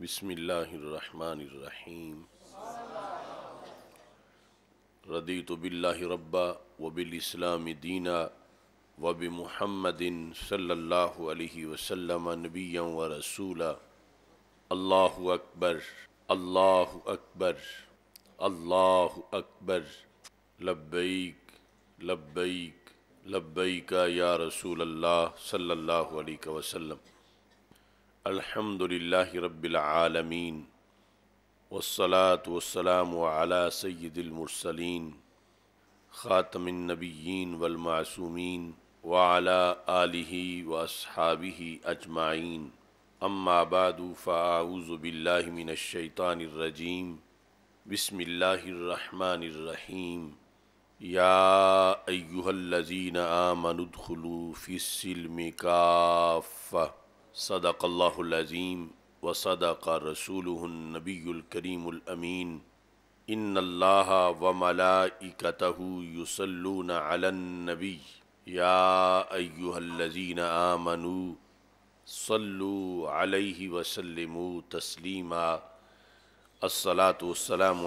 बसमीम रदी तो बिल्ला रब्बा वबिलस्लाम दीना वब महमदिन सल्ला वसलम नबिया व रसूला अल्लाह अकबर अल्लाह अकबर अल्लाह अकबर लब्बैक लब्बैक लब्बैक या रसूल अल्लाह सल्लल्लाहु अलैहि वसल्लम अल्हम्दुलिल्लाह रब्बिलआलमीन वसलात वसलाम अला सय्यदिलमुरसलीन ख़ातमनबीन वलमासूमीन वाला आलिही वसहाबिही अजमाइन अम्माबादू फ़ाऊज़बिल्लामिनशैतानरजीम बसमिल्लाम या अयुहल्लजीन आमनुदखलू फ़िसलमिकाफ़ सदाकल्लाज़ीम व सदाक रसूलनबीकरीमीन इन अल्लाह व मलाइकतह युसल्लून अलन्नबी या अय्युहल्लज़ीन आमनु सल्लु अलैहि वसल्लम तस्लीमा अस्सलात वसलाम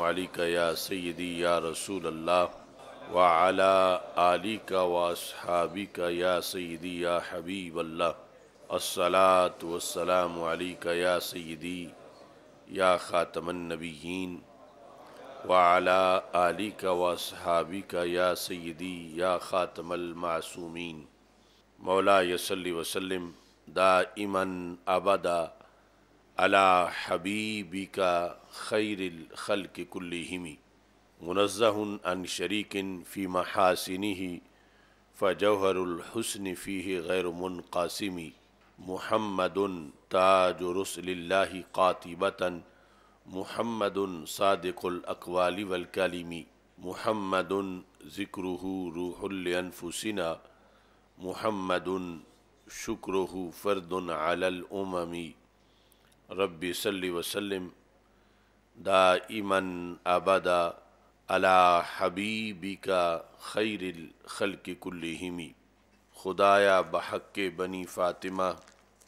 या सैदी या रसूल अल्लाह व अला आलिका व असहाबिका या सैदी या हबीब अल्लाह असलात वसलाम या सैदी या ख़ातमनबीन वाला आली का व सहाबी का या सैदी या ख़ातमलमासूमीन मौला यसली वसलम दा इमन अबदा अला हबीबी का खैरखल कुल्लिमी मुनज़हन अन शरीकिन फ़ी महासिनी फ़जहरलहसन फ़ी गैर कासिमी मोहम्मद ताज रसल्ला कातिबता मोहम्मद सादक़ुलकवाली वलकलिमी मोहम्मद ज़िक्रू रूहलफुसिना मोहम्मद शुक्र फ़र्दन अलमी रबी सल्ली वसलम दाइमन अबदा अला हबीबी का खैर खल कुल्लिमी खुदाया बहक बनी फ़ातिमा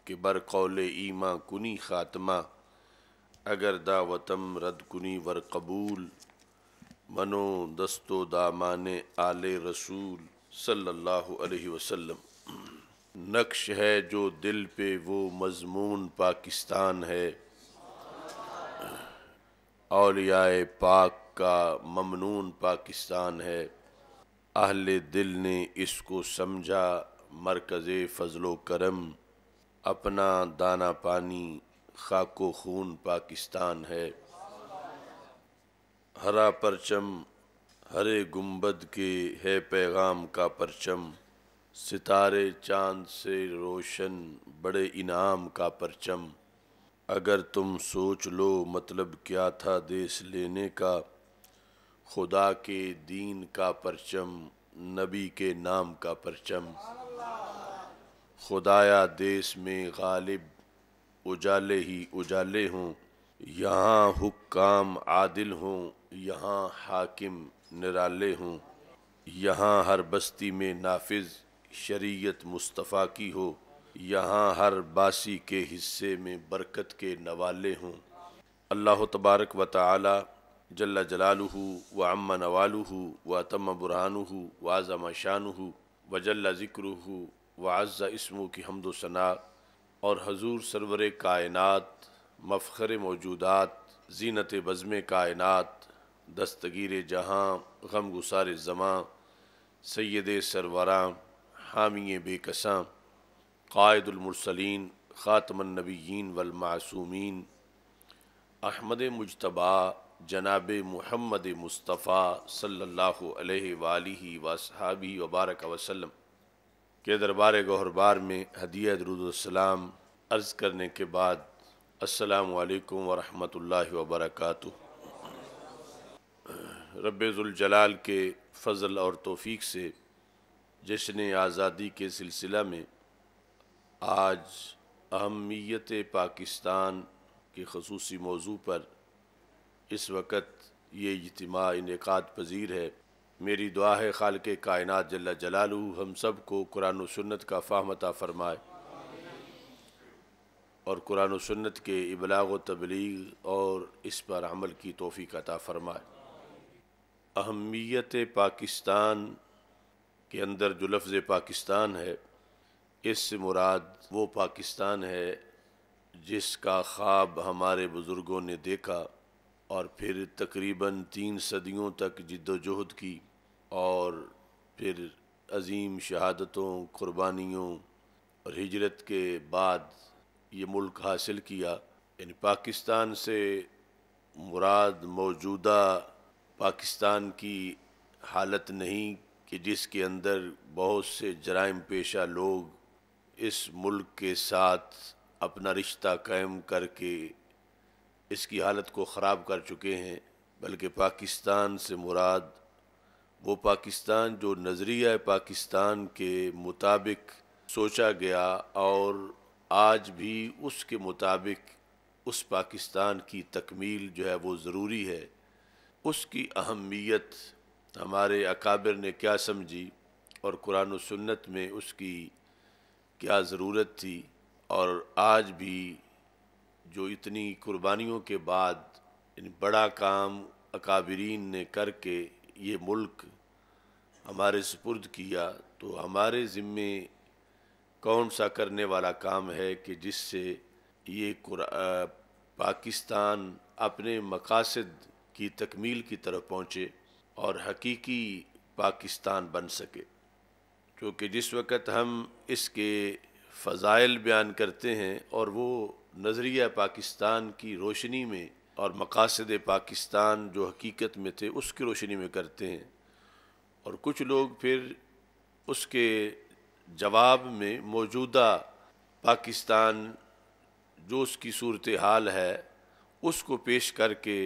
कि बर कौल ईमा कुनी ख़ात्मा अगर दावतम रद कुनी वर कबूल मनो दस्तो दामान आल रसूल सल्लल्लाहु अलैहि वसल्लम नक्श है जो दिल पे वो मजमून पाकिस्तान है औलियाए पाक का ममनून पाकिस्तान है अहले दिल ने इसको समझा मरकज़ फजलो करम अपना दाना पानी खाको खून पाकिस्तान है हरा परचम हरे गुंबद के है पैगाम का परचम सितारे चांद से रोशन बड़े इनाम का परचम अगर तुम सोच लो मतलब क्या था देश लेने का खुदा के दीन का परचम नबी के नाम का परचम खुदाया देश में गालिब उजाले ही उजाले हों यहाँ हुक्काम आदिल हों यहाँ हाकिम निराले हों यहाँ हर बस्ती में नाफिज शरीयत मुस्तफ़ा की हो यहाँ हर बासी के हिस्से में बरकत के नवाले हों अल्लाह तबारक व ताली जल्ला जलालू व अम्मा नवालू व तम बुरहानू वाज़म व जल्ला ज़िक्र वज़ा इसमों की हमदोसना और हजूर सरवर कायनत मफ़र मौजूदात जीनत बज़म कायनत दस्तगीर जहाँ गम गुसार ज़मां सैद सरवरा हामी बेकसा कायदुलमरसलिन ख़ातमनबीन वलमासूमिन अहमद मुशतबा जनाब महमद मुस्तफ़ा सल्ला वसहाबी वबारक वसलम के दरबार गहरबार में हदिया दरुद्लाम अर्ज़ करने के बाद अस्सलाम वालेकुम वरहमतुल्लाहि वबरकातुहू के फ़ज़ल और तोफ़ी से जश्न आज़ादी के सिलसिला में आज अहमियत पाकिस्तान के खसूसी मौजू पर इस वक्त ये इजतम इनका पज़ीर है मेरी दुआ है खाल के कायनत जल्ला जलालू हम सब को कुरान सन्नत का फ़ाहमता फ़रमाए और कुरान सन्नत के इबलाग व तबलीग और इस पर अमल की तोफ़ी अता फ़रमाए अहमियत पाकिस्तान के अंदर जो लफ्ज़ पाकिस्तान है इससे मुराद वो पाकिस्तान है जिसका ख्वाब हमारे बुज़ुर्गों ने देखा और फिर तकरीबन तीन सदियों तक जद्दोजहद की और फिर अजीम शहादतों क़ुरबानियों और हिजरत के बाद ये मुल्क हासिल किया यानी पाकिस्तान से मुराद मौजूदा पाकिस्तान की हालत नहीं कि जिसके अंदर बहुत से जराइम पेशा लोग इस मुल्क के साथ अपना रिश्ता कायम करके इसकी हालत को ख़राब कर चुके हैं बल्कि पाकिस्तान से मुराद वो पाकिस्तान जो नज़रिया पाकिस्तान के मुताबिक सोचा गया और आज भी उसके मुताबिक उस पाकिस्तान की तकमील जो है वो ज़रूरी है उसकी अहमियत हमारे अकाबर ने क्या समझी और कुरान सुन्नत में उसकी क्या ज़रूरत थी और आज भी जो इतनी कुर्बानियों के बाद इन बड़ा काम अकाबरीन ने करके ये मुल्क हमारे सुपुर्द किया तो हमारे ज़िम्मे कौन सा करने वाला काम है कि जिससे ये पाकिस्तान अपने मकासद की तकमील की तरफ पहुँचे और हकीकी पाकिस्तान बन सके क्योंकि जिस वक़्त हम इसके फ़ज़ाइल बयान करते हैं और वो नज़रिया पाकिस्तान की रोशनी में और मकासद पाकिस्तान जो हकीकत में थे उसकी रोशनी में करते हैं और कुछ लोग फिर उसके जवाब में मौजूदा पाकिस्तान जो उसकी सूरत हाल है उसको पेश करके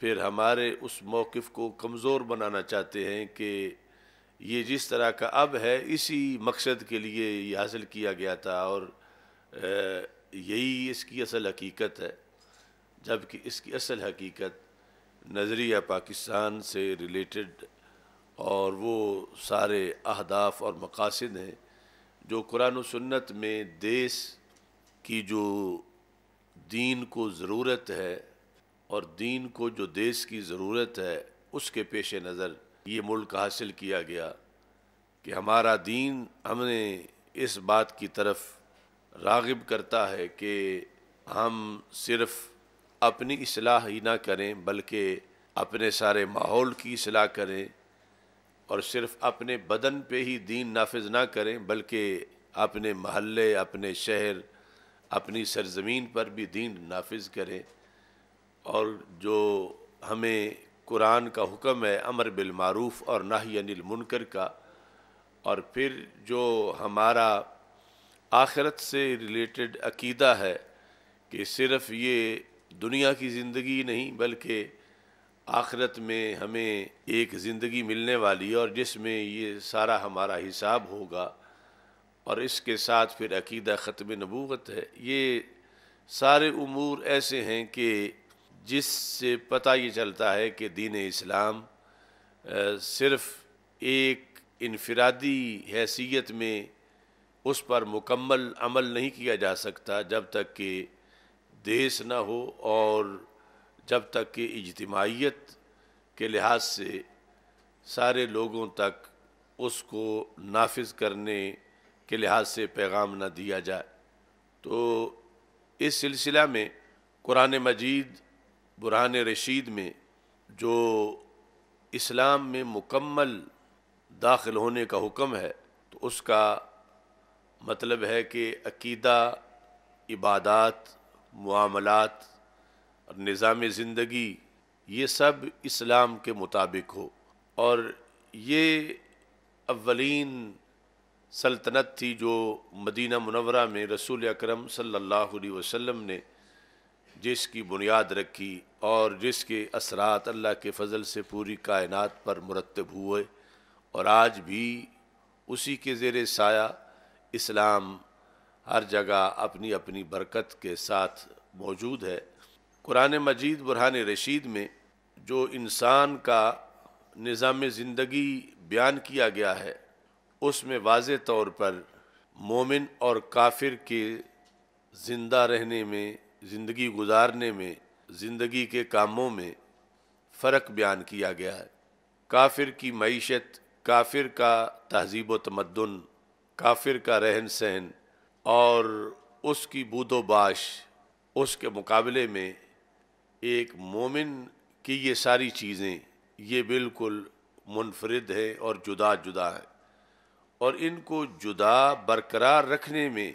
फिर हमारे उस मौक़ को कमज़ोर बनाना चाहते हैं कि ये जिस तरह का अब है इसी मकसद के लिए ये हासिल किया गया था और यही इसकी असल हकीकत है जबकि इसकी असल हकीकत नज़रिया पाकिस्तान से रिलेटेड और वो सारे अहदाफ और मकासद हैं जो कुरान सन्नत में देश की जो दीन को ज़रूरत है और दीन को जो देश की ज़रूरत है उसके पेश नज़र ये मुल्क हासिल किया गया कि हमारा दीन हमने इस बात की तरफ रागब करता है कि हम सिर्फ़ अपनी असलाह ही ना करें बल्कि अपने सारे माहौल की असलाह करें और सिर्फ अपने बदन पे ही दीन नाफिज ना करें बल्कि अपने महल्ले अपने शहर अपनी सरजमीन पर भी दीन नाफिज करें और जो हमें कुरान का हुक्म है अमर बिलमारूफ़ और नाही अनिल मुनकर का और फिर जो हमारा आखिरत से रिलेटेड अकीदा है कि सिर्फ़ ये दुनिया की ज़िंदगी नहीं बल्कि आखिरत में हमें एक ज़िंदगी मिलने वाली और जिसमें ये सारा हमारा हिसाब होगा और इसके साथ फिर अकीदा ख़त्म नबूत है ये सारे अमूर ऐसे हैं कि जिससे पता ये चलता है कि दीन इस्लाम सिर्फ एक इनफरादी हैसियत में उस पर मुकम्मल अमल नहीं किया जा सकता जब तक कि देश ना हो और जब तक कि इजतमाहीत के लिहाज से सारे लोगों तक उसको नाफिज करने के लिहाज से पैगाम ना दिया जाए तो इस सिलसिला में कुरान मजीद बुरहान रशीद में जो इस्लाम में मुकम्मल दाखिल होने का हुक्म है तो उसका मतलब है कि अकीदा इबादत मामलत और निज़ाम ज़िंदगी ये सब इस्लाम के मुताबिक हो और ये अवलिन सल्तनत थी जो मदीना मुनवरा में रसूल अकरम सल्लल्लाहु अलैहि वसल्लम ने जिसकी बुनियाद रखी और जिसके असरात अल्लाह के फ़ल से पूरी कायनात पर मुरतब हुए और आज भी उसी के ज़ेर साया इस्लाम हर जगह अपनी अपनी बरकत के साथ मौजूद है कुरान मजीद बुरहान रशीद में जो इंसान का निज़ाम ज़िंदगी बयान किया गया है उसमें वाज तौर पर मोमिन और काफिर के ज़िंदा रहने में ज़िंदगी गुजारने में ज़िंदगी के कामों में फ़र्क बयान किया गया है काफिर की मीशत काफिर का तहजीब व तमदन काफिर का रहन सहन और उसकी बूदोबाश उसके मुकाबले में एक मोमिन की ये सारी चीज़ें ये बिल्कुल मुनफरद है और जुदा जुदा है और इनको जुदा बरकरार रखने में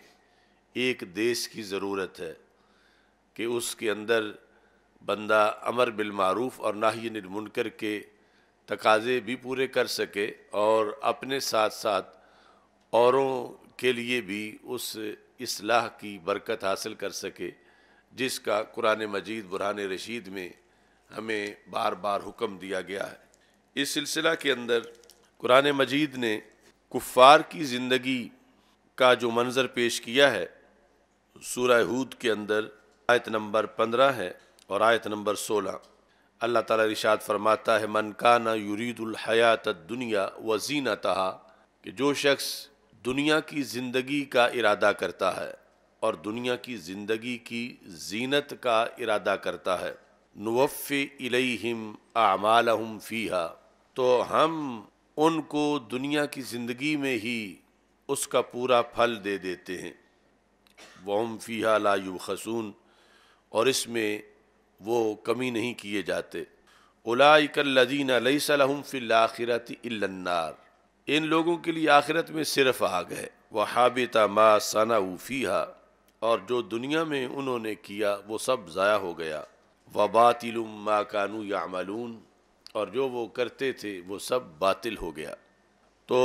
एक देश की ज़रूरत है कि उसके अंदर बंदा अमर बिलमारूफ़ और नाही निलमुनकर के तकाजे भी पूरे कर सके और अपने साथ साथ औरों के लिए भी उस असलाह की बरकत हासिल कर सके जिसका कुरान मजीद बुरहान रशीद में हमें बार बार हुक्म दिया गया है इस सिलसिला के अंदर कुरान मजीद ने कुफ़ार की ज़िंदगी का जो मंज़र पेश किया है सूरह हूद के अंदर आयत नंबर पंद्रह है और आयत नंबर सोलह अल्लाह ताला रिशात फरमाता है मन काना यूरीदुलहयात दुनिया वजीना तहा कि जो शख्स दुनिया की ज़िंदगी का इरादा करता है और दुनिया की ज़िंदगी की जीनत का इरादा करता है नवफ़ इलहिम आमाल फ़ीहा तो हम उनको दुनिया की ज़िंदगी में ही उसका पूरा फल दे देते हैं वम फ़ीहा ला खसून और इसमें वो कमी नहीं किए जाते उलाकल्लिन अलसलम फ़िलाखरत इल्लन्नार इन लोगों के लिए आखिरत में सिर्फ आग है वह हाबिता मा सना फ़ीहा और जो दुनिया में उन्होंने किया वो सब ज़ाया हो गया वबातिलुम मा कानू यामलून और जो वो करते थे वो सब बातिल हो गया तो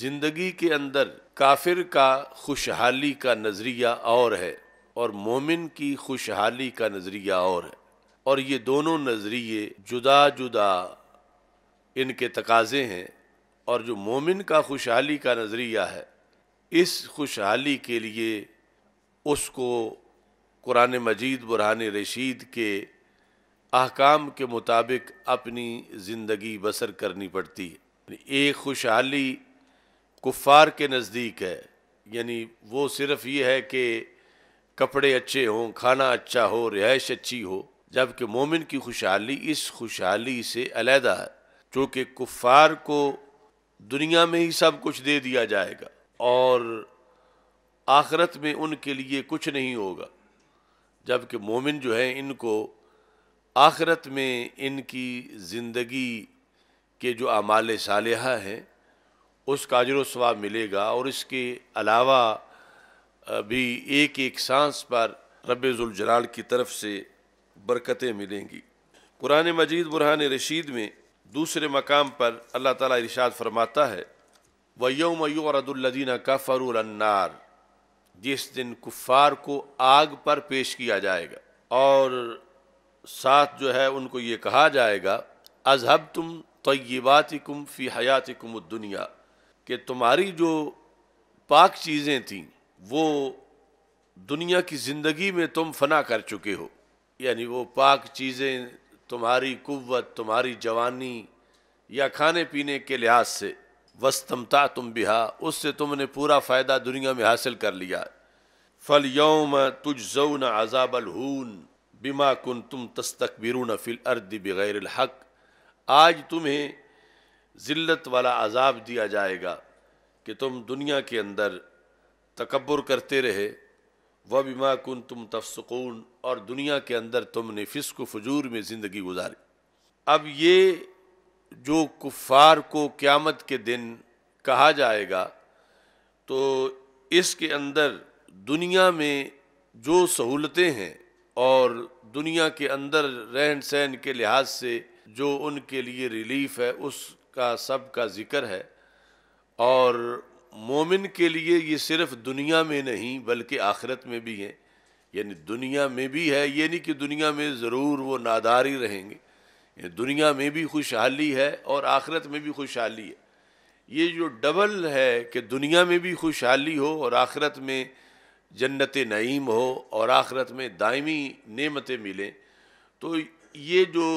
ज़िंदगी के अंदर काफिर का खुशहाली का नज़रिया और है और मोमिन की खुशहाली का नज़रिया और है और ये दोनों नज़रिए जुदा जुदा इनके तकाजे हैं और जो मोमिन का खुशहाली का नज़रिया है इस खुशहाली के लिए उसको कुरान मजीद बुरहान रशीद के अहकाम के मुताबिक अपनी ज़िंदगी बसर करनी पड़ती है एक खुशहाली कुफ़ार के नज़दीक है यानी वो सिर्फ़ ये है कि कपड़े अच्छे हों खाना अच्छा हो रिहाइश अच्छी हो जबकि मोमिन की खुशहाली इस खुशहाली से अलहदा है चूँकि कुफ़ार को दुनिया में ही सब कुछ दे दिया जाएगा और आखरत में उनके लिए कुछ नहीं होगा जबकि मोमिन जो है इनको आखरत में इनकी ज़िंदगी के जो अमाल साल हैं उसका अजर स्वाब मिलेगा और इसके अलावा भी एक एक सांस पर रबाल की तरफ से बरकतें मिलेंगी कुरान मजीद बुरहान रशीद में दूसरे मकाम पर अल्लाह ताला इरशाद फरमाता है वयोम यौरदुल्लदीना का फ़रुलन्नार जिस दिन कुफार को आग पर पेश किया जाएगा और साथ जो है उनको ये कहा जाएगा अजहब तुम कुम फ़ी हयात कुम दुनिया कि तुम्हारी जो पाक चीज़ें थीं वो दुनिया की ज़िंदगी में तुम फना कर चुके हो यानी वो पाक चीज़ें तुम्हारी कुत तुम्हारी जवानी या खाने पीने के लिहाज से वस्तमता तुम बिहा उससे तुमने पूरा फ़ायदा दुनिया में हासिल कर लिया फल यौम अजाबल हून बिमा कन तुम तस्तक तस्तकबिरून फिल अर्द बग़ैर हक आज तुम्हें ज़िल्लत वाला अजाब दिया जाएगा कि तुम दुनिया के अंदर तकबर करते रहे व बिमा कन तुम तफसकून और दुनिया के अंदर तुमने फिसक फजूर में ज़िंदगी गुजारी अब ये जो कुफार को क़्यामत के दिन कहा जाएगा तो इसके अंदर दुनिया में जो सहूलतें हैं और दुनिया के अंदर रहन सहन के लिहाज से जो उनके लिए रिलीफ है उसका सब का जिक्र है और मोमिन के लिए ये सिर्फ दुनिया में नहीं बल्कि आखिरत में भी है यानी दुनिया में भी है ये नहीं कि दुनिया में ज़रूर वो नादारी रहेंगे दुनिया में भी खुशहाली है और आखिरत में भी खुशहाली है ये जो डबल है कि दुनिया में भी खुशहाली हो और आखिरत में जन्नत नईम हो और आखिरत में दायमी नेमतें मिलें तो ये जो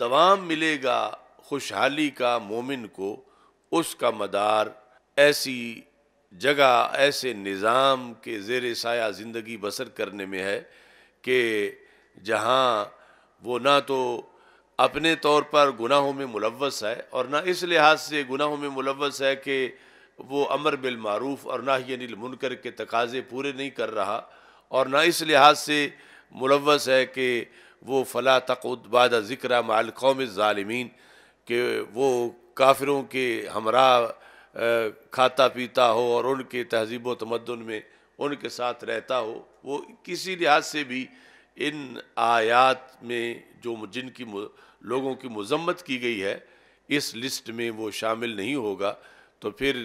दवाम मिलेगा खुशहाली का मोमिन को उसका मदार ऐसी जगह ऐसे निज़ाम के ज़ेर साया ज़िंदगी बसर करने में है कि जहाँ वो ना तो अपने तौर पर गुनाहों में मुलवस है और ना इस लिहाज से गुनाहों में मुलवस है कि वो अमर बिलमूफ़ और ना ही अनिल मुनकर के तकाजे पूरे नहीं कर रहा और ना इस लिहाज से मुलवस है कि वो फ़ला तकुदबाद ज़िक्र माल कौम ालमीन के वो काफिरों के हमरा खाता पीता हो और उनके तहजीब व तमदन में उनके साथ रहता हो वो किसी लिहाज से भी इन आयात में जो जिनकी लोगों की मजम्मत की गई है इस लिस्ट में वो शामिल नहीं होगा तो फिर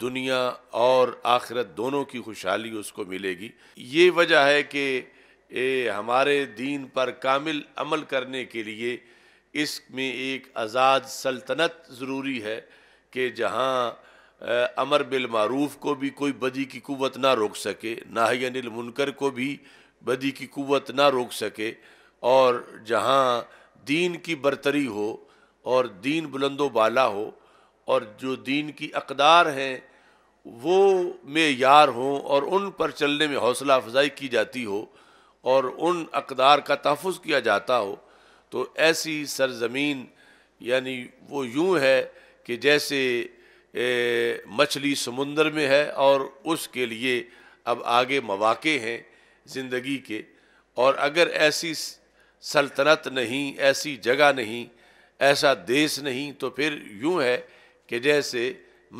दुनिया और आखिरत दोनों की खुशहाली उसको मिलेगी ये वजह है कि ए, हमारे दीन पर कामिल अमल करने के लिए इसमें एक आज़ाद सल्तनत ज़रूरी है कि जहाँ अमर बिलमूफ़ को भी कोई बदी की कुवत ना रोक सके अनिल मुनकर को भी बदी की कुत ना रोक सके और जहाँ दीन की बरतरी हो और दीन बुलंदो बाला हो और जो दीन की अकदार हैं वो में यार हों और उन पर चलने में हौसला अफजाई की जाती हो और उन अकदार का तहफ़ किया जाता हो तो ऐसी सरजमीन यानी वो यूँ है कि जैसे मछली समुंदर में है और उसके लिए अब आगे मौाक़े हैं ज़िंदगी के और अगर ऐसी सल्तनत नहीं ऐसी जगह नहीं ऐसा देश नहीं तो फिर यूँ है कि जैसे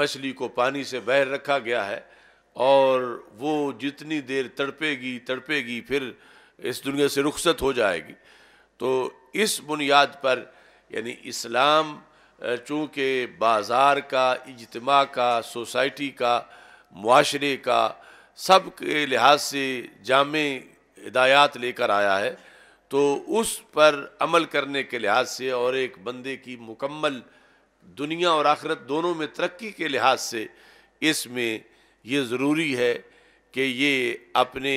मछली को पानी से बह रखा गया है और वो जितनी देर तड़पेगी तड़पेगी फिर इस दुनिया से रुखसत हो जाएगी तो इस बुनियाद पर यानी इस्लाम चूँकि बाज़ार का इजतमा का सोसाइटी का माशरे का सब के लिहाज से जाम हदायात लेकर आया है तो उस पर अमल करने के लिहाज से और एक बंदे की मुकम्मल दुनिया और आखरत दोनों में तरक्की के लिहाज से इसमें ये ज़रूरी है कि ये अपने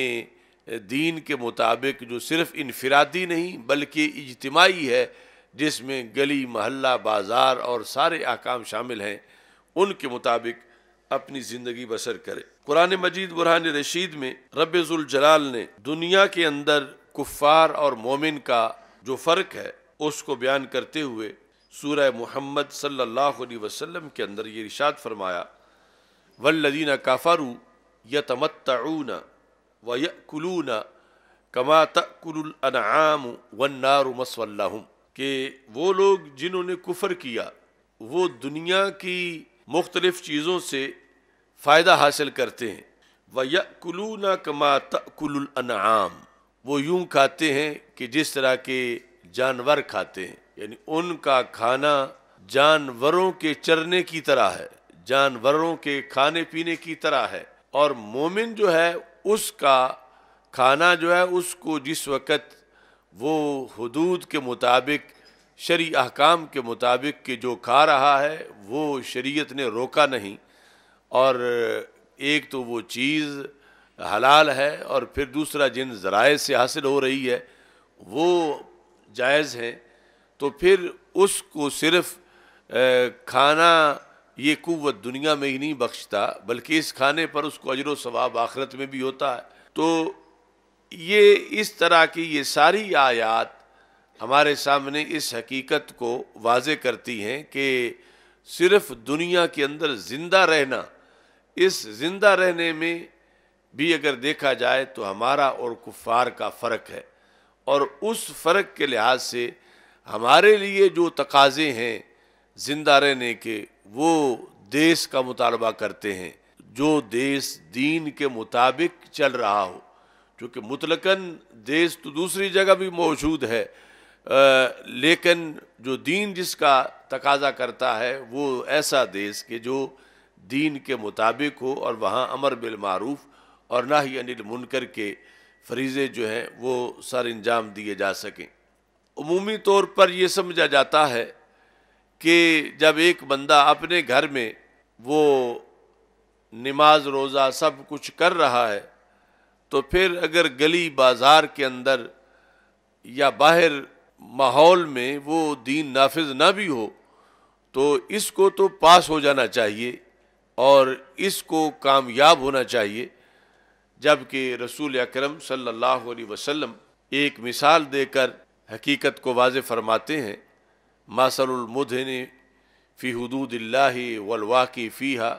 दीन के मुताबिक जो सिर्फ इनफरादी नहीं बल्कि इजतमाही है जिसमें गली महल्ला बाज़ार और सारे अहकाम शामिल हैं उनके मुताबिक अपनी जिंदगी बसर करे कुरान मजीद बुरहान रशीद में रब्जुल जलाल ने दुनिया के अंदर कुफार और मोमिन का जो फ़र्क है उसको बयान करते हुए सूर्य मोहम्मद सल्लल्लाहु के अंदर ये रिशात फरमाया वल्लदीन काफ़ारू यतमत्तून वयकुलून कमा तकुलनाम वन्नार के वो लोग जिन्होंने कुफ़र किया वो दुनिया की मुख्तलिफ़ चीज़ों से फ़ायदा हासिल करते हैं व यकुलू न कमा तकुलनाम वो यूँ खाते हैं कि जिस तरह के जानवर खाते हैं यानी उनका खाना जानवरों के चरने की तरह है जानवरों के खाने पीने की तरह है और मोमिन जो है उसका खाना जो है उसको जिस वक़्त वो हदूद के मुताबिक शरी अहकाम के मुताबिक कि जो खा रहा है वो शरीयत ने रोका नहीं और एक तो वो चीज़ हलाल है और फिर दूसरा जिन ज़राए से हासिल हो रही है वो जायज़ हैं तो फिर उसको सिर्फ खाना ये कुत दुनिया में ही नहीं बख्शता बल्कि इस खाने पर उसको अजर सवाब आखरत में भी होता है तो ये इस तरह की ये सारी आयात हमारे सामने इस हकीकत को वाजे करती हैं कि सिर्फ दुनिया के अंदर ज़िंदा रहना इस ज़िंदा रहने में भी अगर देखा जाए तो हमारा और कुफार का फ़र्क है और उस फ़र्क के लिहाज से हमारे लिए जो तकाजे हैं ज़िंदा रहने के वो देश का मुतालबा करते हैं जो देश दीन के मुताबिक चल रहा हो क्योंकि मुतलकन देश तो दूसरी जगह भी मौजूद है लेकिन जो दीन जिसका तकाजा करता है वो ऐसा देश कि जो दीन के मुताबिक हो और वहाँ अमर बिलमारूफ और ना ही अनिल मुनकर के फरीज़े जो हैं वो सर अंजाम दिए जा सकें अमूमी तौर पर ये समझा जाता है कि जब एक बंदा अपने घर में वो नमाज रोज़ा सब कुछ कर रहा है तो फिर अगर गली बाज़ार के अंदर या बाहर माहौल में वो दीन नाफिज ना भी हो तो इसको तो पास हो जाना चाहिए और इसको कामयाब होना चाहिए जबकि रसूल अक्रम सम एक मिसाल देकर हकीकत को वाज फरमाते हैं मासलमुदिन फ़ी हदूदिल्ला वलवाक़ी फ़ीहा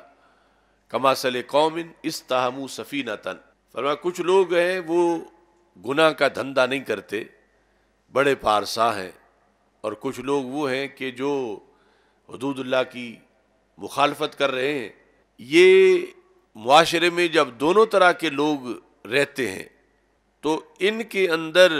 कमासल कौमिन इस तहमू सफ़ी न तन फरमा कुछ लोग हैं वो गुनाह का धंधा नहीं करते बड़े पारसा हैं और कुछ लोग वो हैं कि जो हदूदुल्ला की मुखालफत कर रहे हैं ये माशरे में जब दोनों तरह के लोग रहते हैं तो इनके अंदर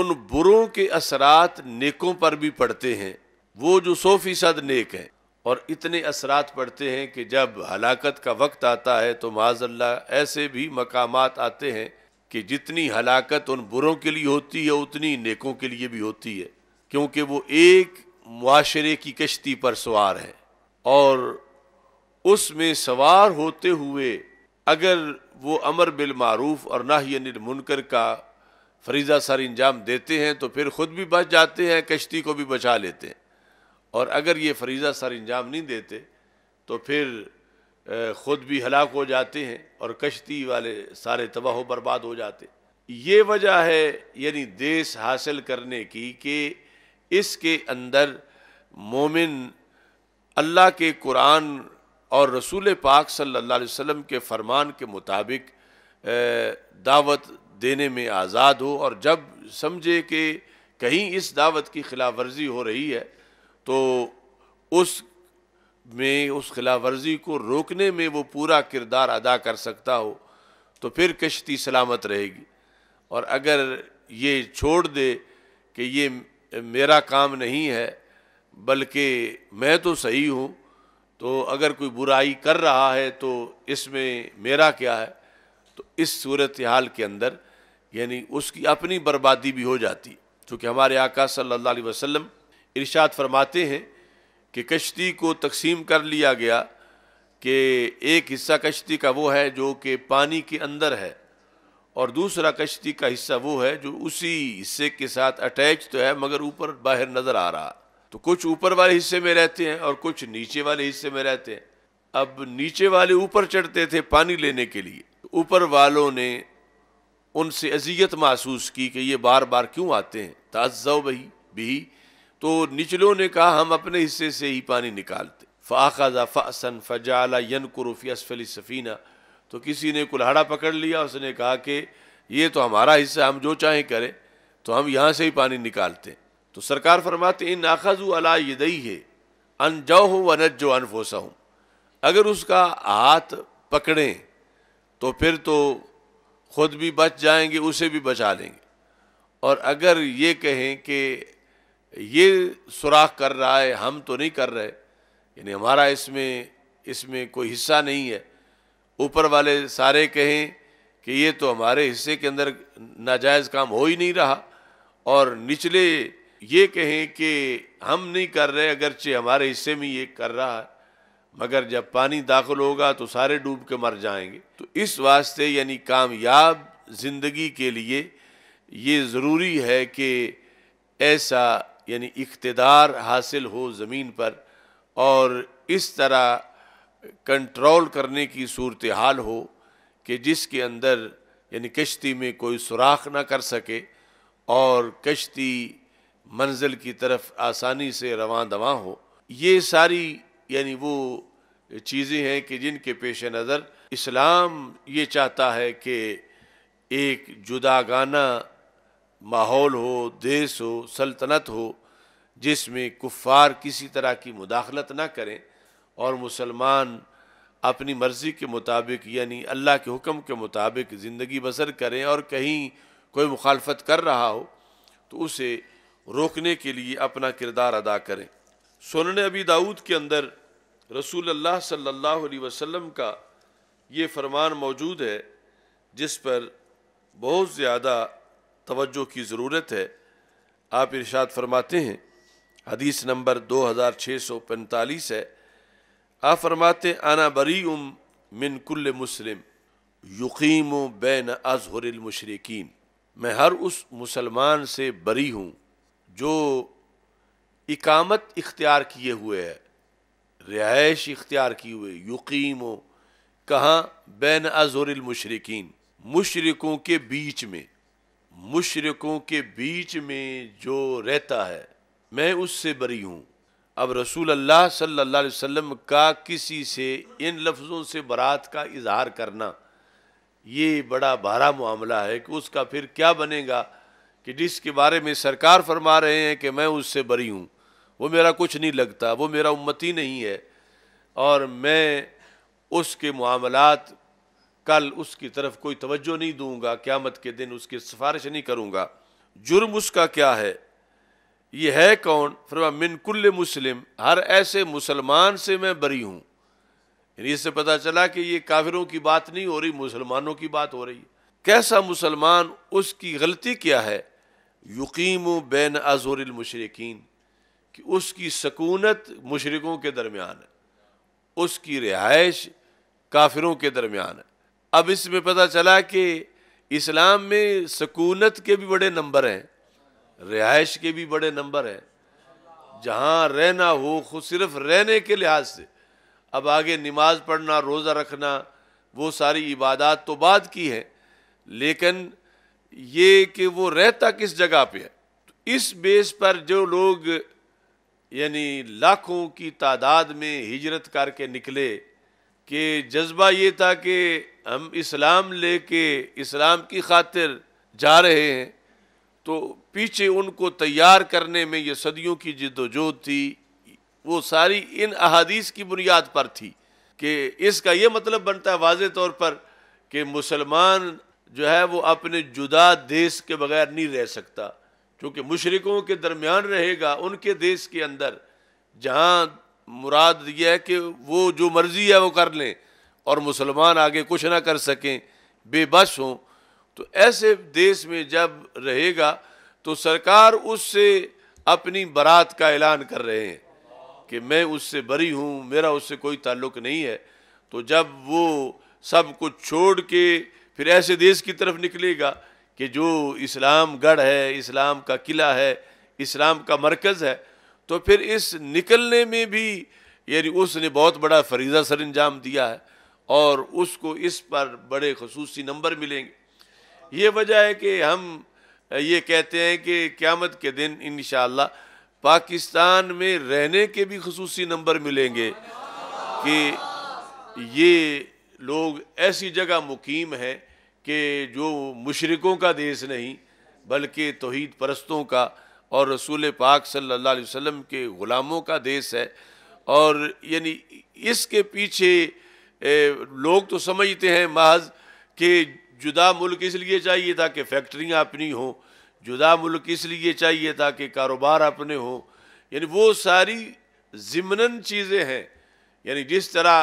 उन बुरों के असरात नेकों पर भी पड़ते हैं वो जो सौ फीसद नेक हैं और इतने असरात पड़ते हैं कि जब हलाकत का वक्त आता है तो माजल्ला ऐसे भी मकामात आते हैं कि जितनी हलाकत उन बुरों के लिए होती है उतनी नेकों के लिए भी होती है क्योंकि वो एक माशरे की कश्ती पर सवार है और उसमें सवार होते हुए अगर वो अमर बिलमारूफ और नाही अनिल मुनकर का फरीजा सर इंजाम देते हैं तो फिर ख़ुद भी बच जाते हैं कश्ती को भी बचा लेते हैं और अगर ये फरीजा सर इंजाम नहीं देते तो फिर ख़ुद भी हलाक हो जाते हैं और कश्ती वाले सारे तबाह बर्बाद हो जाते ये वजह है यानी देश हासिल करने की कि इसके अंदर मोमिन अल्लाह के कुरान और रसूल पाक सल्लल्लाहु अलैहि वसल्लम के फरमान के मुताबिक दावत देने में आज़ाद हो और जब समझे कि कहीं इस दावत की खिलाफ वर्जी हो रही है तो उस में उस वर्ज़ी को रोकने में वो पूरा किरदार अदा कर सकता हो तो फिर कश्ती सलामत रहेगी और अगर ये छोड़ दे कि ये मेरा काम नहीं है बल्कि मैं तो सही हूँ तो अगर कोई बुराई कर रहा है तो इसमें मेरा क्या है तो इस सूरत हाल के अंदर यानी उसकी अपनी बर्बादी भी हो जाती क्योंकि हमारे आका सल्लल्लाहु अलैहि वसल्लम इरशाद फरमाते हैं कि कश्ती को तकसीम कर लिया गया कि एक हिस्सा कश्ती का वो है जो कि पानी के अंदर है और दूसरा कश्ती का हिस्सा वो है जो उसी हिस्से के साथ अटैच तो है मगर ऊपर बाहर नज़र आ रहा तो कुछ ऊपर वाले हिस्से में रहते हैं और कुछ नीचे वाले हिस्से में रहते हैं अब नीचे वाले ऊपर चढ़ते थे पानी लेने के लिए ऊपर वालों ने उनसे अजियत महसूस की कि ये बार बार क्यों आते हैं तज़व भी, भी तो निचलों ने कहा हम अपने हिस्से से ही पानी निकालते फ़ाखा फ़ासन फ़जाला यन कुरूफ़ी असफली सफ़ीना तो किसी ने कुल्हाड़ा पकड़ लिया उसने कहा कि ये तो हमारा हिस्सा हम जो चाहें करें तो हम यहाँ से ही पानी निकालते तो सरकार फरमाते इन नाखजू अला यदई है अन जाओ हूँ वनत जो अनफोसा हूँ अगर उसका हाथ पकड़ें तो फिर तो खुद भी बच जाएंगे उसे भी बचा लेंगे और अगर ये कहें कि ये सुराख कर रहा है हम तो नहीं कर रहे यानी हमारा इसमें इसमें कोई हिस्सा नहीं है ऊपर वाले सारे कहें कि ये तो हमारे हिस्से के अंदर नाजायज़ काम हो ही नहीं रहा और निचले ये कहें कि हम नहीं कर रहे अगरचे हमारे हिस्से में ये कर रहा है मगर जब पानी दाखिल होगा तो सारे डूब के मर जाएंगे तो इस वास्ते यानी कामयाब ज़िंदगी के लिए ये ज़रूरी है कि ऐसा यानी इकतदार हासिल हो ज़मीन पर और इस तरह कंट्रोल करने की सूरत हाल हो कि जिसके अंदर यानी कश्ती में कोई सुराख ना कर सके और कश्ती मंजिल की तरफ आसानी से रवान दवा हो ये सारी यानी वो चीज़ें हैं कि जिनके पेश नज़र इस्लाम ये चाहता है कि एक जुदागाना माहौल हो देश हो सल्तनत हो जिसमें कुफ़ार किसी तरह की मुदाखलत ना करें और मुसलमान अपनी मर्ज़ी के मुताबिक यानी अल्लाह के हुक्म के मुताबिक ज़िंदगी बसर करें और कहीं कोई मुखालफत कर रहा हो तो उसे रोकने के लिए अपना किरदार अदा करें सोन अबी दाऊद के अंदर रसूल अल्लाह सल्लल्लाहु अलैहि वसल्लम का ये फरमान मौजूद है जिस पर बहुत ज़्यादा तवज्जो की ज़रूरत है आप इरशाद फरमाते हैं हदीस नंबर दो हज़ार छः सौ पैंतालीस है आप फरमाते आना बरी उम कुल मुस्लिम यकीम बैन अजहरमशरकिन मैं हर उस मुसलमान से बरी हूँ जो इकामत इख्तियार किए हुए है रिहाइश इख्तियार किए हुए यकीम कहाँ बैन अजहरमशरकिन मशरकों के बीच में मुशरकों के बीच में जो रहता है मैं उससे बरी हूँ अब रसूल अल्लाह सल्लल्लाहु अलैहि वसल्लम का किसी से इन लफ्ज़ों से बरात का इजहार करना ये बड़ा भारा मामला है कि उसका फिर क्या बनेगा कि जिसके बारे में सरकार फरमा रहे हैं कि मैं उससे बरी हूँ वो मेरा कुछ नहीं लगता वो मेरा उम्मती नहीं है और मैं उसके मामलत कल उसकी तरफ कोई तवज्जो नहीं दूंगा क़्यामत के दिन उसकी सिफारिश नहीं करूंगा जुर्म उसका क्या है ये है कौन फिर मिनकुल्ल मुस्लिम हर ऐसे मुसलमान से मैं बरी हूँ इससे पता चला कि ये काफिरों की बात नहीं हो रही मुसलमानों की बात हो रही कैसा मुसलमान उसकी गलती क्या है यकीम बैन अजोर मुशरकिन कि उसकी सकूनत मुशरकों के दरमियान है उसकी रिहाइश काफिरों के दरमियान है अब इसमें पता चला कि इस्लाम में सकूनत के भी बड़े नंबर हैं रिहाइश के भी बड़े नंबर हैं जहाँ रहना हो खुद सिर्फ रहने के लिहाज से अब आगे नमाज पढ़ना रोज़ा रखना वो सारी इबादत तो बाद की है लेकिन ये कि वो रहता किस जगह पे है तो इस बेस पर जो लोग यानी लाखों की तादाद में हिजरत करके निकले कि जज्बा ये था कि हम इस्लाम लेके इस्लाम की खातिर जा रहे हैं तो पीछे उनको तैयार करने में ये सदियों की जिद्दोजहद थी वो सारी इन अहादीस की बुनियाद पर थी कि इसका ये मतलब बनता है वाज तौर पर कि मुसलमान जो है वो अपने जुदा देश के बगैर नहीं रह सकता क्योंकि मुशरकों के दरमियान रहेगा उनके देश के अंदर जहाँ मुराद यह है कि वो जो मर्ज़ी है वो कर लें और मुसलमान आगे कुछ ना कर सकें बेबस हों तो ऐसे देश में जब रहेगा तो सरकार उससे अपनी बारात का ऐलान कर रहे हैं कि मैं उससे बरी हूँ मेरा उससे कोई ताल्लुक नहीं है तो जब वो सब कुछ छोड़ के फिर ऐसे देश की तरफ निकलेगा कि जो इस्लाम गढ़ है इस्लाम का किला है इस्लाम का मरकज़ है तो फिर इस निकलने में भी यानी उसने बहुत बड़ा फरीज़ा सर अंजाम दिया है और उसको इस पर बड़े खसूसी नंबर मिलेंगे ये वजह है कि हम ये कहते हैं कि क़्यामत के दिन इन पाकिस्तान में रहने के भी खसूसी नंबर मिलेंगे कि ये लोग ऐसी जगह मुकीम हैं कि जो मुशरकों का देश नहीं बल्कि तोहद परस्तों का और रसूल पाक सल्ला अलैहि वसल्लम के ग़ुलामों का देश है और यानी इसके पीछे ए, लोग तो समझते हैं महज के जुदा मुल्क इसलिए चाहिए था कि फैक्ट्रियाँ अपनी हों जुदा मुल्क इसलिए चाहिए था कि कारोबार अपने हों यानी वो सारी ज़मनन चीज़ें हैं यानी जिस तरह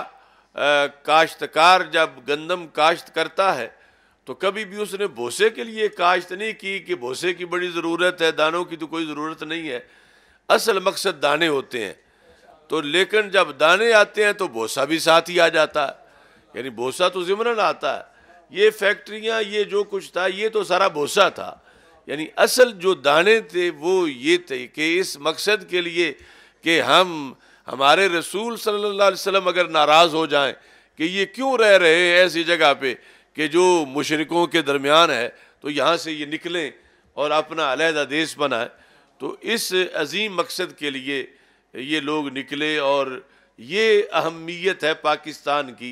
काश्तकार जब गंदम काश्त करता है तो कभी भी उसने भोसे के लिए काश्त नहीं की कि भोसे की बड़ी ज़रूरत है दानों की तो कोई ज़रूरत नहीं है असल मकसद दाने होते हैं तो लेकिन जब दाने आते हैं तो भोसा भी साथ ही आ जाता है यानी भोसा तो ज़िमरन आता है ये फैक्ट्रियाँ ये जो कुछ था ये तो सारा भोसा था यानी असल जो दाने थे वो ये थे कि इस मकसद के लिए कि हम हमारे रसूल सल्लल्लाहु अलैहि वसल्लम अगर नाराज़ हो जाएं कि ये क्यों रह रहे हैं ऐसी जगह पे कि जो मुशरकों के दरमियान है तो यहाँ से ये निकलें और अपना अलहदा देश बनाएं तो इस अजीम मकसद के लिए ये लोग निकले और ये अहमियत है पाकिस्तान की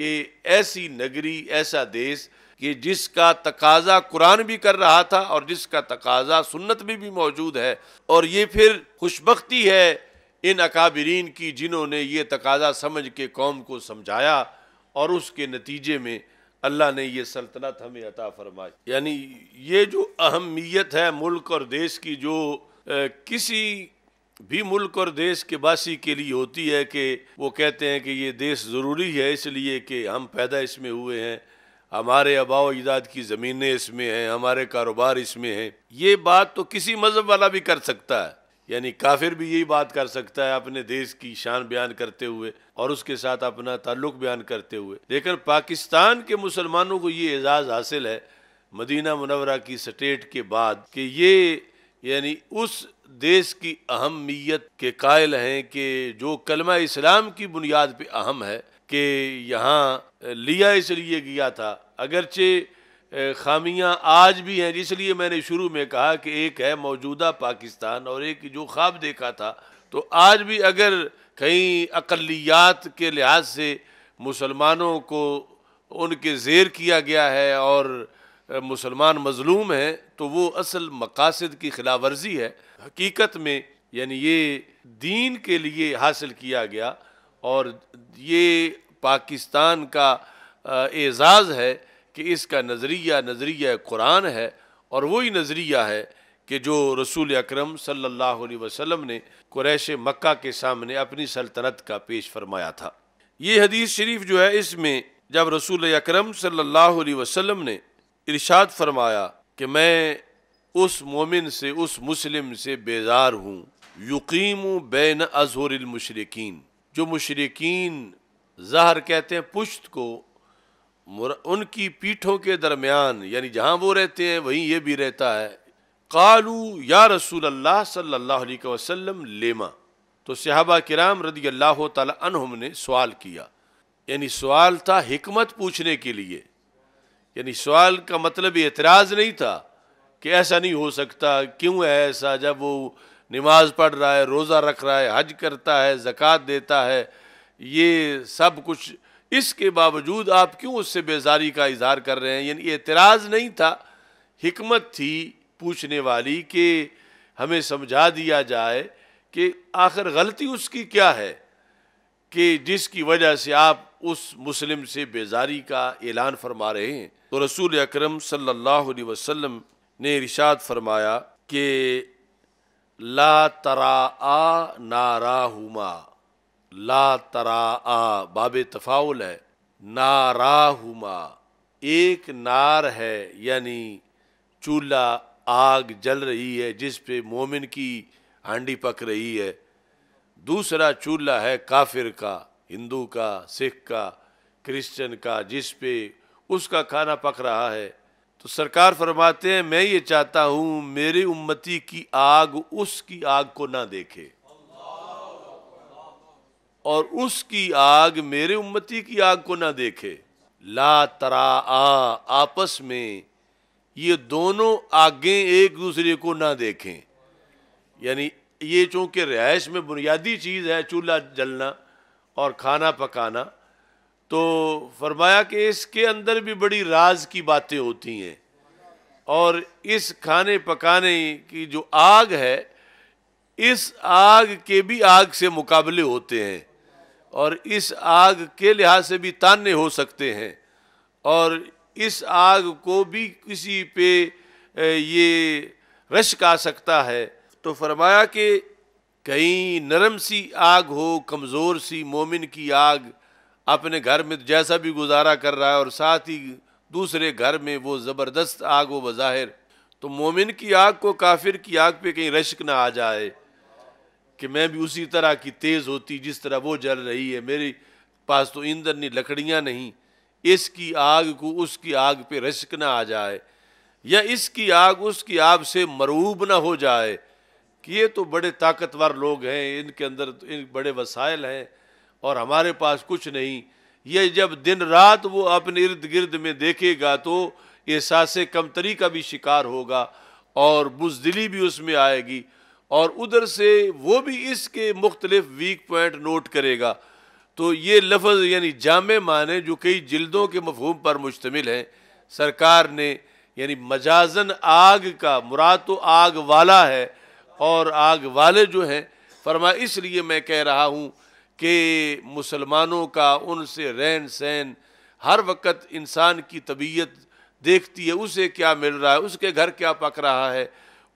कि ऐसी नगरी ऐसा देश कि जिसका तकाजा कुरान भी कर रहा था और जिसका तकाजा सुन्नत भी, भी मौजूद है और ये फिर खुशबकती है इन अकाबरीन की जिन्होंने ये तकाजा समझ के कौम को समझाया और उसके नतीजे में अल्लाह ने ये सल्तनत हमें अता फरमाई यानी ये जो अहमियत है मुल्क और देश की जो किसी भी मुल्क और देश के बासी के लिए होती है कि वो कहते हैं कि ये देश ज़रूरी है इसलिए कि हम पैदा इसमें हुए हैं हमारे आबाव इजाद की ज़मीनें इसमें हैं हमारे कारोबार इसमें हैं ये बात तो किसी मज़हब वाला भी कर सकता है यानी काफिर भी यही बात कर सकता है अपने देश की शान बयान करते हुए और उसके साथ अपना ताल्लुक बयान करते हुए लेकिन पाकिस्तान के मुसलमानों को ये एजाज़ हासिल है मदीना मुनवरा की स्टेट के बाद कि ये यानी उस देश की अहमियत के कायल हैं कि जो कलमा इस्लाम की बुनियाद पे अहम है कि यहाँ लिया इसलिए गया था अगरचे खामियां आज भी हैं इसलिए मैंने शुरू में कहा कि एक है मौजूदा पाकिस्तान और एक जो ख्वाब देखा था तो आज भी अगर कहीं अकलियात के लिहाज से मुसलमानों को उनके जेर किया गया है और मुसलमान मजलूम हैं तो वो असल मकासद की खिलाफ वर्जी है हकीकत में यानी ये दीन के लिए हासिल किया गया और ये पाकिस्तान का एजाज़ है कि इसका नज़रिया नज़रिया कुरान है और वही नज़रिया है कि जो रसूल अकरम सल्लल्लाहु अलैहि वसल्लम ने कुरैश मक्का के सामने अपनी सल्तनत का पेश फरमाया था ये हदीस शरीफ जो है इसमें जब रसूल अकरम सल्लल्लाहु अलैहि वसल्लम ने इरशाद फरमाया कि मैं उस मोमिन से उस मुस्लिम से बेजार हूँ यकीम बैन अजहरमशरकिन जो मशरकिन जहर कहते हैं पुश्त को उनकी पीठों के दरमियान यानी जहाँ वो रहते हैं वहीं ये भी रहता है कालू या रसूल अल्लाह सल्ला वसलम लेमा तो सहाबा कराम रदी अल्लाह तहम ने सवाल किया यानी सवाल था हमत पूछने के लिए यानी सवाल का मतलब एतराज़ नहीं था कि ऐसा नहीं हो सकता क्यों है ऐसा जब वो नमाज पढ़ रहा है रोज़ा रख रहा है हज करता है ज़क़़त देता है ये सब कुछ इसके बावजूद आप क्यों उससे बेजारी का इजहार कर रहे हैं यानी एतराज़ नहीं था हमत थी पूछने वाली कि हमें समझा दिया जाए कि आखिर गलती उसकी क्या है कि जिसकी वजह से आप उस मुस्लिम से बेजारी का ऐलान फरमा रहे हैं तो रसूल अक्रम सल्लल्लाहु ने इशाद फरमाया कि ला तरा आ नाराहुमा ला तरा आ बाब तफाउल है नाराहुमा एक नार है यानी चूल्हा आग जल रही है जिस पे मोमिन की हांडी पक रही है दूसरा चूल्हा है काफिर का हिंदू का सिख का क्रिश्चियन का जिस पे उसका खाना पक रहा है तो सरकार फरमाते हैं मैं ये चाहता हूँ मेरी उम्मती की आग उसकी आग को ना देखे और उसकी आग मेरे उम्मती की आग को ना देखे ला तरा आ आपस में ये दोनों आगे एक दूसरे को ना देखें यानी ये चूंकि रिहायश में बुनियादी चीज़ है चूल्हा जलना और खाना पकाना तो फरमाया कि इसके अंदर भी बड़ी राज की बातें होती हैं और इस खाने पकाने की जो आग है इस आग के भी आग से मुकाबले होते हैं और इस आग के लिहाज से भी ताने हो सकते हैं और इस आग को भी किसी पे ये रश्क आ सकता है तो फरमाया कि कहीं नरम सी आग हो कमज़ोर सी मोमिन की आग अपने घर में तो जैसा भी गुजारा कर रहा है और साथ ही दूसरे घर में वो ज़बरदस्त आग हो बज़ाहिर तो मोमिन की आग को काफिर की आग पे कहीं रश्क ना आ जाए कि मैं भी उसी तरह की तेज़ होती जिस तरह वो जल रही है मेरे पास तो ईंधन नहीं लकड़ियाँ नहीं इसकी आग को उसकी आग पे रश्क ना आ जाए या इसकी आग उसकी आग से मरूब ना हो जाए कि ये तो बड़े ताकतवर लोग हैं इनके अंदर तो इन बड़े वसायल हैं और हमारे पास कुछ नहीं ये जब दिन रात वो अपने इर्द गिर्द में देखेगा तो एहसास कमतरी का भी शिकार होगा और बुजदिली भी उसमें आएगी और उधर से वो भी इसके मुख्तलिफ वीक पॉइंट नोट करेगा तो ये लफ्ज़ यानी जाम माने जो कई जल्दों के मफहम पर मुश्तमिल हैं सरकार ने यानी मजाजन आग का मुराद तो आग वाला है और आग वाले जो हैं फरमा इसलिए मैं कह रहा हूँ कि मुसलमानों का उनसे रहन सहन हर वक्त इंसान की तबीयत देखती है उसे क्या मिल रहा है उसके घर क्या पक रहा है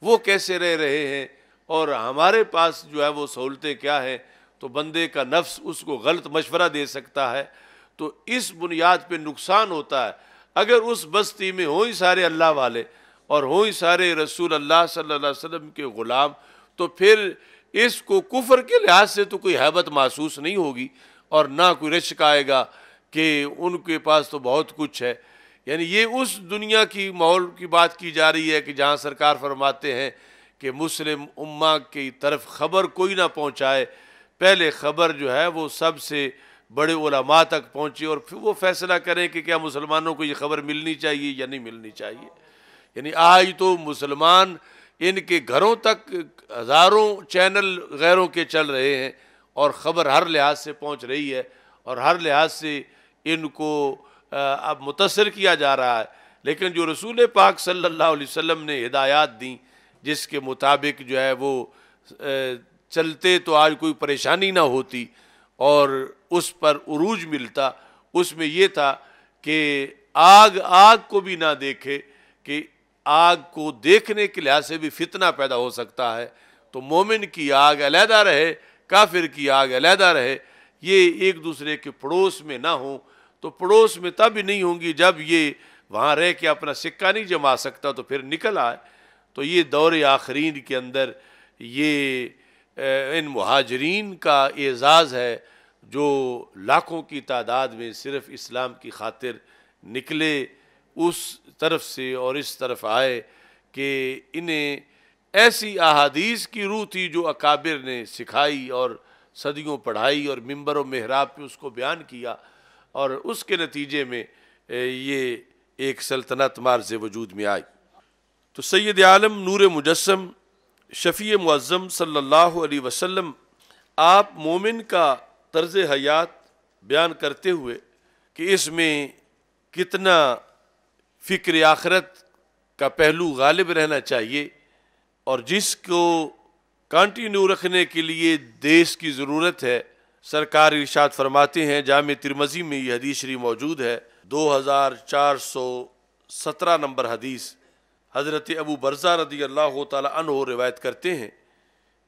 वो कैसे रह रहे हैं और हमारे पास जो है वो सहूलतें क्या हैं तो बंदे का नफ्स उसको गलत मशवरा दे सकता है तो इस बुनियाद पे नुकसान होता है अगर उस बस्ती में हो ही सारे अल्लाह वाले और हों सारे रसूल अल्लाह सल्लल्लाहु अलैहि वसल्लम के ग़ुलाम तो फिर इसको कुफर के लिहाज से तो कोई हैबत महसूस नहीं होगी और ना कोई रिश्क आएगा कि उनके पास तो बहुत कुछ है यानी ये उस दुनिया की माहौल की बात की जा रही है कि जहाँ सरकार फरमाते हैं कि मुस्लिम उम्मा की तरफ खबर कोई ना पहुँचाए पहले खबर जो है वो सबसे बड़े उलमा तक पहुँची और फिर वो फैसला करें कि क्या मुसलमानों को ये खबर मिलनी चाहिए या नहीं मिलनी चाहिए यानी आज तो मुसलमान इनके घरों तक हज़ारों चैनल गैरों के चल रहे हैं और ख़बर हर लिहाज से पहुंच रही है और हर लिहाज से इनको अब मुतसर किया जा रहा है लेकिन जो रसूल पाक सल्लल्लाहु अलैहि वसल्लम ने हिदायत दी जिसके मुताबिक जो है वो चलते तो आज कोई परेशानी ना होती और उस पर उरूज मिलता उसमें ये था कि आग आग को भी ना देखे कि आग को देखने के लिहाज से भी फितना पैदा हो सकता है तो मोमिन की आग अलहदा रहे काफिर की आग अलहदा रहे ये एक दूसरे के पड़ोस में ना हो तो पड़ोस में तब नहीं होंगी जब ये वहाँ रह के अपना सिक्का नहीं जमा सकता तो फिर निकल आए तो ये दौर आखरीन के अंदर ये इन महाजरीन का एज़ाज़ है जो लाखों की तादाद में सिर्फ़ इस्लाम की खातिर निकले उस तरफ से और इस तरफ आए कि इन्हें ऐसी अहादीस की रूह थी जो अकाबिर ने सिखाई और सदियों पढ़ाई और मंबर महराब पे उसको बयान किया और उसके नतीजे में ये एक सल्तनत मार्ज वजूद में आई तो सैद आलम नूर मुजस्म शफ़ी मुज़म सल्लल्लाहु अलैहि वसल्लम आप मोमिन का तर्ज़ हयात बयान करते हुए कि इसमें कितना फ़िक्र आखरत का पहलू गालिब रहना चाहिए और जिसको कंटिन्यू रखने के लिए देश की ज़रूरत है सरकार इर्शाद फरमाते हैं जाम तिरमजी में ये हदीस मौजूद है 2417 नंबर हदीस हज़रत अबू बरजा रदी अल्लाह तहो रिवायत करते हैं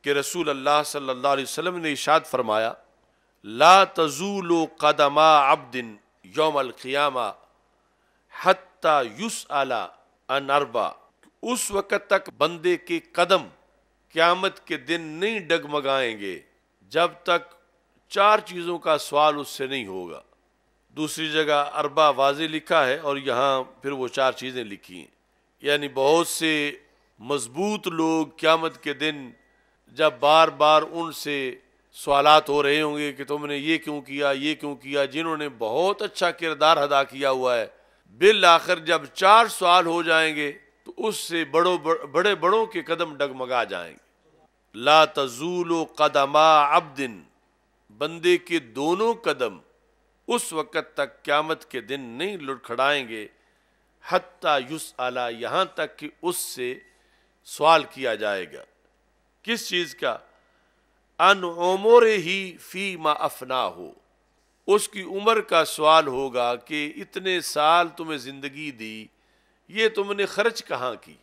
कि रसूल अल्लाह सल्ला वसम ने इर्शाद फरमाया ला तज़ूलो कदमा दिन योम अलक़ियामा हत हत्ता युस आला अरबा उस वक़्त तक बंदे के कदम क़्यामत के दिन नहीं डगमगाएंगे जब तक चार चीज़ों का सवाल उससे नहीं होगा दूसरी जगह अरबा वाजे लिखा है और यहाँ फिर वो चार चीज़ें लिखी हैं यानी बहुत से मजबूत लोग क़्यामत के दिन जब बार बार उनसे सवालत हो रहे होंगे कि तुमने ये क्यों किया ये क्यों किया जिन्होंने बहुत अच्छा किरदार अदा किया हुआ है बिल आखिर जब चार साल हो जाएंगे तो उससे बड़ो बड़े बड़ों के कदम डगमगा जाएंगे ला तजूल कदमा दिन बंदे के दोनों कदम उस वक़्त तक क्यामत के दिन नहीं लुढ़खड़ाएंगे हत्ता युस आला यहाँ तक कि उससे सवाल किया जाएगा किस चीज़ का अन उमर ही फ़ी मा अफना हो उसकी उम्र का सवाल होगा कि इतने साल तुम्हें ज़िंदगी दी ये तुमने खर्च कहाँ की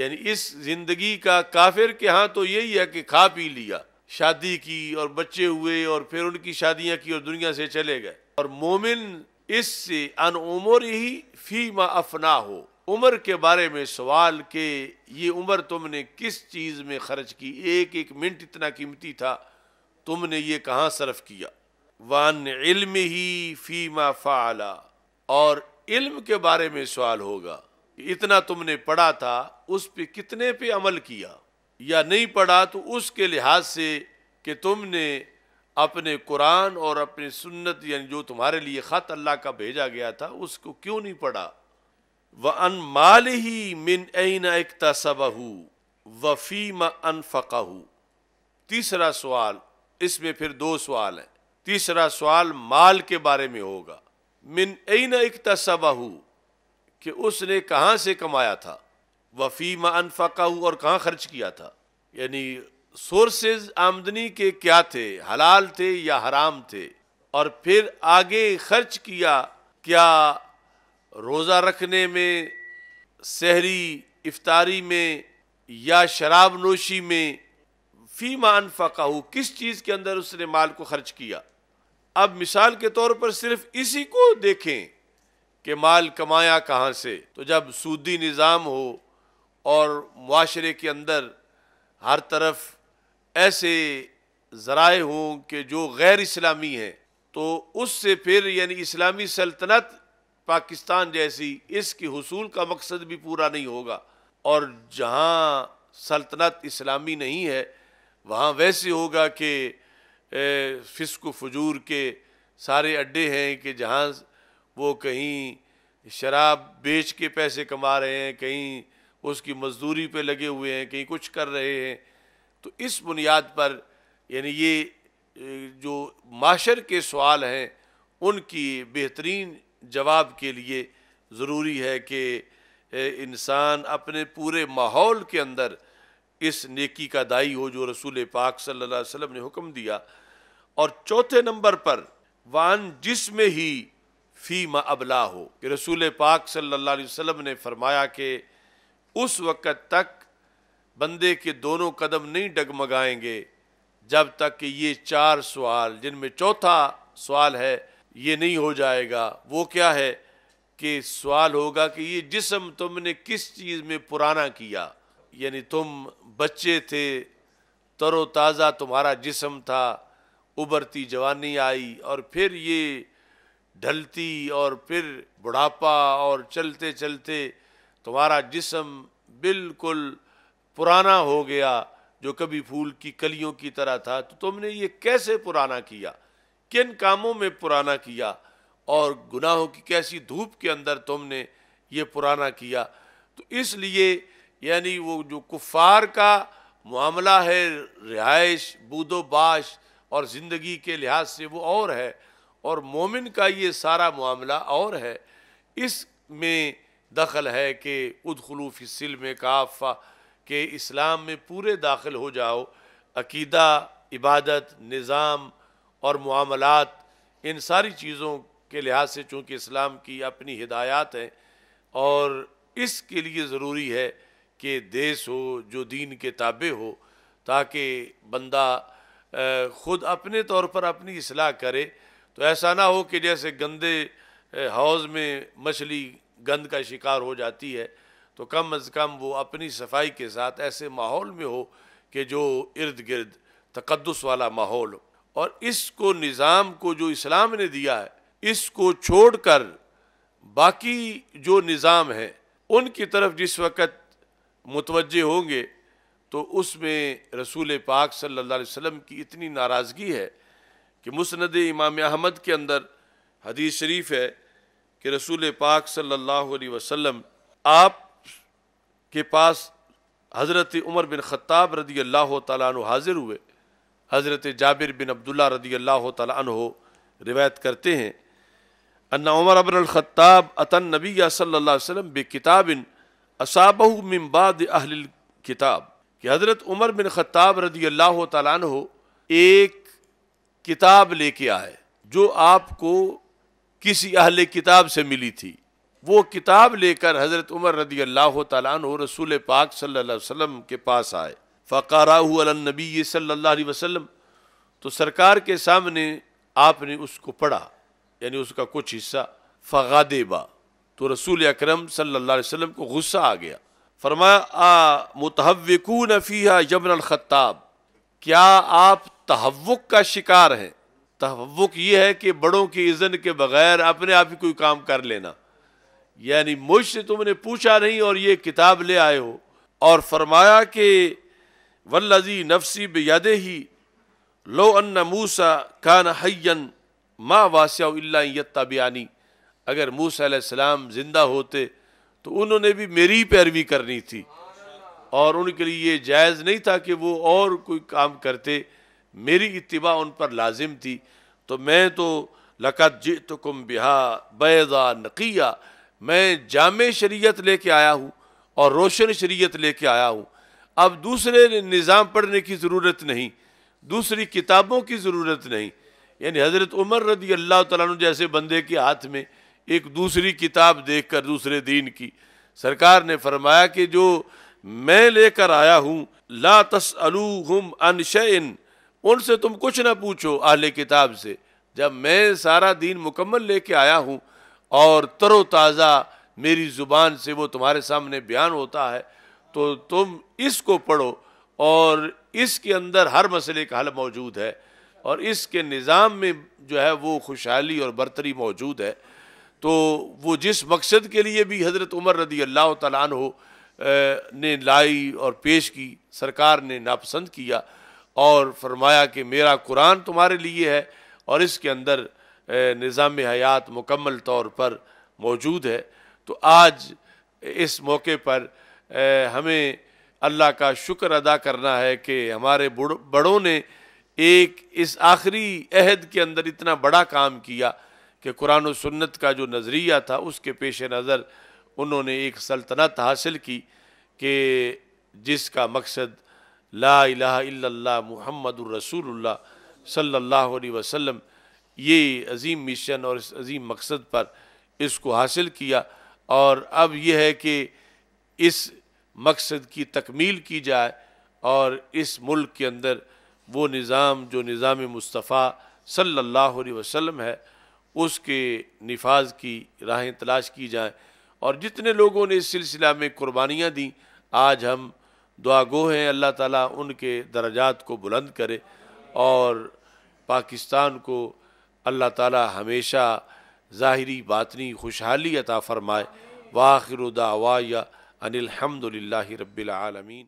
यानी इस ज़िंदगी का काफिर के यहाँ तो यही है कि खा पी लिया शादी की और बच्चे हुए और फिर उनकी शादियाँ की और दुनिया से चले गए और मोमिन इससे अन उम्र ही फ़ी मा अफना हो उम्र के बारे में सवाल के ये उम्र तुमने किस चीज़ में खर्च की एक एक मिनट इतना कीमती था तुमने ये कहाँ सर्फ किया वन इल्म ही फी फ़ाला और इल्म के बारे में सवाल होगा इतना तुमने पढ़ा था उस पे कितने पे अमल किया या नहीं पढ़ा तो उसके लिहाज से कि तुमने अपने कुरान और अपने सुन्नत यानी जो तुम्हारे लिए ख़त अल्लाह का भेजा गया था उसको क्यों नहीं पढ़ा व अन माल ही मिन ऐन व वफ़ी म अनफ़ाहू तीसरा सवाल इसमें फिर दो सवाल हैं तीसरा सवाल माल के बारे में होगा मिन ऐन इकतसबाहू कि उसने कहाँ से कमाया था वफ़ी में अनफकाऊ और कहाँ खर्च किया था यानी सोर्सेज आमदनी के क्या थे हलाल थे या हराम थे और फिर आगे खर्च किया क्या रोज़ा रखने में शहरी इफ्तारी में या शराब नोशी में फ़ी मान फ़काहू किस चीज़ के अंदर उसने माल को खर्च किया अब मिसाल के तौर पर सिर्फ इसी को देखें कि माल कमाया कहाँ से तो जब सूदी निज़ाम हो और माशरे के अंदर हर तरफ ऐसे ज़राए हों कि जो गैर इस्लामी हैं तो उससे फिर यानी इस्लामी सल्तनत पाकिस्तान जैसी इसके हसूल का मकसद भी पूरा नहीं होगा और जहाँ सल्तनत इस्लामी नहीं है वहाँ वैसे होगा कि फिस्क फजूर के सारे अड्डे हैं कि जहाँ वो कहीं शराब बेच के पैसे कमा रहे हैं कहीं उसकी मजदूरी पे लगे हुए हैं कहीं कुछ कर रहे हैं तो इस बुनियाद पर यानी ये जो माशर के सवाल हैं उनकी बेहतरीन जवाब के लिए ज़रूरी है कि इंसान अपने पूरे माहौल के अंदर इस नेकी का दाई हो जो रसूल पाक सल्लल्लाहु अलैहि वसल्लम ने हुक्म दिया और चौथे नंबर पर वान जिसमें ही फ़ी अबला हो कि रसूल पाक सल्लल्लाहु अलैहि वसल्लम ने फरमाया कि उस वक़्त तक बंदे के दोनों कदम नहीं डगमगाएंगे जब तक कि ये चार सवाल जिनमें चौथा सवाल है ये नहीं हो जाएगा वो क्या है कि सवाल होगा कि ये जिसम तुमने किस चीज़ में पुराना किया यानी तुम बच्चे थे तरोताज़ा तुम्हारा जिसम था उबरती जवानी आई और फिर ये ढलती और फिर बुढ़ापा और चलते चलते तुम्हारा जिसम बिल्कुल पुराना हो गया जो कभी फूल की कलियों की तरह था तो तुमने ये कैसे पुराना किया किन कामों में पुराना किया और गुनाहों की कैसी धूप के अंदर तुमने ये पुराना किया तो इसलिए यानी वो जो कुफार का मामला है रिहाइश बूदोबाश और ज़िंदगी के लिहाज से वो और है और मोमिन का ये सारा मामला और है इस में दखल है कि उदखलूफ़ सिल में काफ़ा के इस्लाम में पूरे दाखिल हो जाओ अकीदा इबादत निज़ाम और मामलत इन सारी चीज़ों के लिहाज से चूँकि इस्लाम की अपनी हिदायत हैं और इसके लिए ज़रूरी है के देश हो जो दीन के ताबे हो ताकि बंदा ख़ुद अपने तौर पर अपनी असलाह करे तो ऐसा ना हो कि जैसे गंदे हौज़ में मछली गंद का शिकार हो जाती है तो कम अज़ कम वो अपनी सफाई के साथ ऐसे माहौल में हो कि जो इर्द गिर्द तकदस वाला माहौल हो और इसको निज़ाम को जो इस्लाम ने दिया है इसको छोड़ कर बाकी जो निज़ाम है उनकी तरफ जिस वक्त मुतवजे होंगे तो उसमें रसूल पाक सल्लल्लाहु अलैहि वसल्लम की इतनी नाराज़गी है कि मुसंद इमाम अहमद के अंदर हदीस शरीफ है कि रसूल पाक सल्लल्लाहु अलैहि वसल्लम आप के पास हज़रत उमर बिन ख़ताब रदी अल्लाह तु हाज़िर हुए हज़रत जाबिर बिन अब्दुल्ला रदी अल्लाह तु रिवायत करते हैं अन्ना उमर अबन अतन नबी सल्ला वसम बे किताबिन असाबह मिम्बाद अहल किताब कि हज़रत उमर बिन ख़त्ताब रदी अल्लाह तु एक किताब लेके आए जो आपको किसी अहल किताब से मिली थी वो किताब लेकर हज़रत उमर रदी अल्लाह तु रसूल पाक सल्लम के पास आए फ़कारा नबी सल्ला वसम तो सरकार के सामने आपने उसको पढ़ा यानी उसका कुछ हिस्सा फ़ादेबा तो रसूल अक्रम सल्ला वसम को गुस्सा आ गया फरमाया मतहवकून नफीहा यमन अलखताब क्या आप तहवक का शिकार हैं तहवक ये है कि बड़ों की इज़न के बग़ैर अपने आप ही कोई काम कर लेना यानी मुझसे तुमने पूछा नहीं और ये किताब ले आए हो और फरमाया कि वल्लजी नफसी बद ही लो अन्न मूसा कान हैन माँ वास्या तबियानी अगर मूसम ज़िंदा होते तो उन्होंने भी मेरी पैरवी करनी थी और उनके लिए ये जायज़ नहीं था कि वो और कोई काम करते मेरी इतबा उन पर लाजिम थी तो मैं तो लकत जित कुम बिहा बैजा नकिया मैं जाम शरीत ले कर आया हूँ और रोशन शरीत ले कर आया हूँ अब दूसरे निज़ाम पढ़ने की ज़रूरत नहीं दूसरी किताबों की ज़रूरत नहीं यानी हज़रत उमर रदी अल्लाह तैसे बंदे के हाथ में एक दूसरी किताब देखकर दूसरे दीन की सरकार ने फरमाया कि जो मैं लेकर आया हूँ ला अलू हम अनशन उनसे तुम कुछ ना पूछो आहले किताब से जब मैं सारा दीन मुकम्मल लेके आया हूँ और तरोताज़ा मेरी ज़ुबान से वो तुम्हारे सामने बयान होता है तो तुम इसको पढ़ो और इसके अंदर हर मसले का हल मौजूद है और इसके निज़ाम में जो है वो खुशहाली और बरतरी मौजूद है तो वो जिस मकसद के लिए भी हज़रत उमर रदी अल्लाह तन हो ने लाई और पेश की सरकार ने नापसंद किया और फरमाया कि मेरा कुरान तुम्हारे लिए है और इसके अंदर निज़ाम हयात मुकम्मल तौर पर मौजूद है तो आज इस मौके पर हमें अल्लाह का शुक्र अदा करना है कि हमारे बड़ों ने एक इस आखिरी अहद के अंदर इतना बड़ा काम किया कि कुरान सुन्नत का जो नज़रिया था उसके पेश नज़र उन्होंने एक सल्तनत हासिल की कि जिसका मकसद ला इला मोहम्मद रसूलुल्लाह सल्लल्लाहु अलैहि वसल्लम ये अज़ीम मिशन और इस अज़ीम मकसद पर इसको हासिल किया और अब यह है कि इस मकसद की तकमील की जाए और इस मुल्क के अंदर वो निज़ाम जो निज़ाम मुस्तफ़ा सल्लल्लाहु अलैहि वसल्लम है उसके नफाज की राहें तलाश की जाएँ और जितने लोगों ने इस सिलसिला में कुर्बानियाँ दी आज हम दुआ गो हैं अल्लाह ताला उनके दर्जात को बुलंद करे और पाकिस्तान को अल्लाह ताला हमेशा ज़ाहरी बातनी खुशहाली अता फ़रमाए वाखिर दावा या अनिलहमदिल्ला रबालमीन